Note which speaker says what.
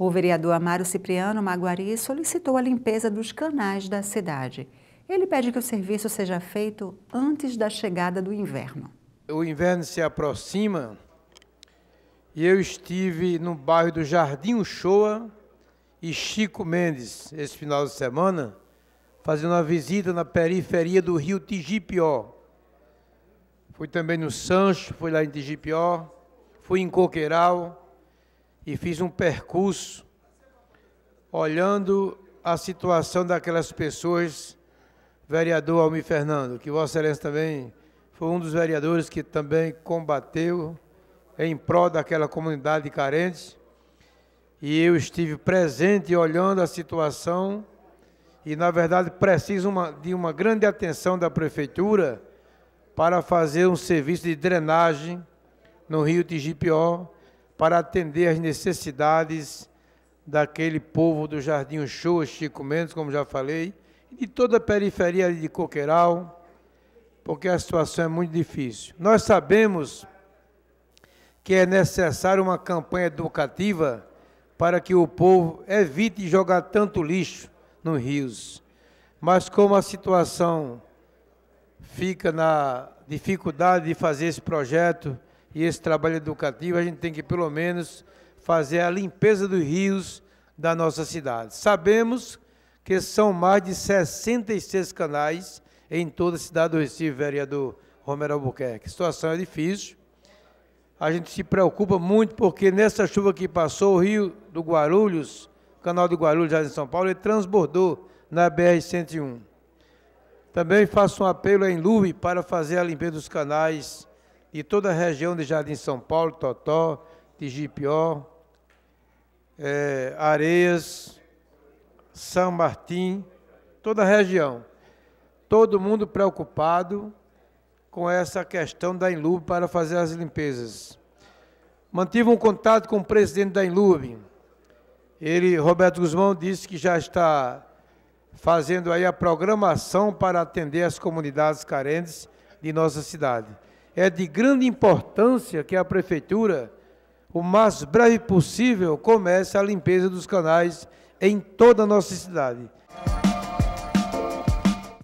Speaker 1: O vereador Amaro Cipriano Maguari solicitou a limpeza dos canais da cidade. Ele pede que o serviço seja feito antes da chegada do inverno.
Speaker 2: O inverno se aproxima e eu estive no bairro do Jardim Uchoa e Chico Mendes esse final de semana, fazendo uma visita na periferia do rio Tigipió. Fui também no Sancho, fui lá em Tigipió, fui em Coqueiral e fiz um percurso olhando a situação daquelas pessoas, vereador Almir Fernando, que Vossa Excelência também foi um dos vereadores que também combateu em prol daquela comunidade carente. E eu estive presente olhando a situação e, na verdade, preciso uma, de uma grande atenção da Prefeitura para fazer um serviço de drenagem no rio Tigipió, para atender às necessidades daquele povo do Jardim Show, Chico Mendes, como já falei, e de toda a periferia de Coqueiral, porque a situação é muito difícil. Nós sabemos que é necessária uma campanha educativa para que o povo evite jogar tanto lixo nos rios. Mas como a situação fica na dificuldade de fazer esse projeto e esse trabalho educativo, a gente tem que pelo menos fazer a limpeza dos rios da nossa cidade. Sabemos que são mais de 66 canais em toda a cidade do Recife, vereador Romero Albuquerque. A situação é difícil. A gente se preocupa muito porque nessa chuva que passou, o rio do Guarulhos, o canal do Guarulhos, já em São Paulo, ele transbordou na BR-101. Também faço um apelo à Enluve para fazer a limpeza dos canais e toda a região de Jardim São Paulo, Totó, Tigipió, é, Areias, São Martim, toda a região. Todo mundo preocupado com essa questão da Inlub para fazer as limpezas. Mantive um contato com o presidente da Inlub. Ele, Roberto Guzmão, disse que já está fazendo aí a programação para atender as comunidades carentes de nossa cidade é de grande importância que a Prefeitura, o mais breve possível, comece a limpeza dos canais em toda a nossa cidade.